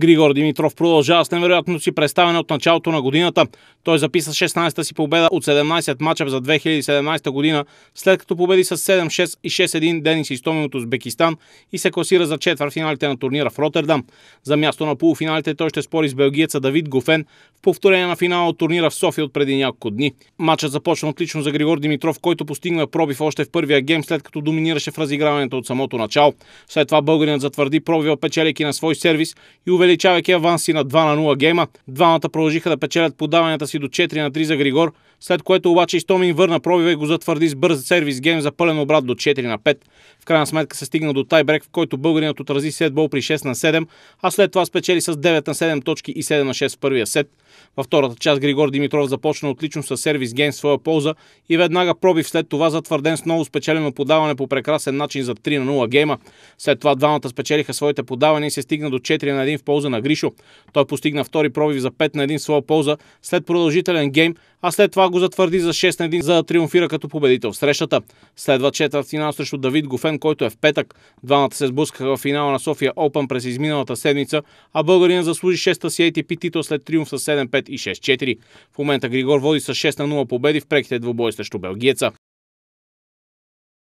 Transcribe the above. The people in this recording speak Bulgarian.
Григор Димитров продължава с невероятно си представяне от началото на годината. Той записа 16-та си победа от 17 мача за 2017 година, след като победи с 7-6 и 6-1 Денис Истомин от Узбекистан и се класира за четвър финалите на турнира в Роттердам. За място на полуфиналите той ще спори с белгиеца Давид Гофен в повторение на финала от турнира в София от преди няколко дни. Матчът започна отлично за Григор Димитров, който постигна пробив още в първия гейм, след като доминираше в разиграването от самото начало. След това българинът затвърди пробива, печелейки на свой сервис и увеличи увеличавайки аванси на 2 на 0 гейма. Двамата продължиха да печелят подаванията си до 4 на 3 за Григор, след което обаче Истомин върна пробива и го затвърди с бърз сервис гейм за пълен обрат до 4 на 5. В крайна сметка се стигна до тайбрек, в който българинът отрази сетбол при 6 на 7, а след това спечели с 9 на 7 точки и 7 на 6 в първия сет. Във втората част Григор Димитров започна отлично с сервис гейм в своя полза и веднага пробив след това затвърден с ново спечелено подаване по прекрасен начин за 3 на 0 гейма. След това двамата спечелиха своите подавания и се стигна до 4 на 1 в полза на Гришо. Той постигна втори пробив за 5 на 1 своя полза след продължителен гейм, а след това го затвърди за 6 на 1, за да триумфира като победител в срещата. Следва четвърт финал срещу Давид Гофен, който е в петък. Двамата се сблъскаха в финала на София Open през изминалата седмица, а българина заслужи 6-та си ATP титул след триумф с 7-5 и 6-4. В момента Григор води с 6 на 0 победи в преките двубой срещу белгиеца.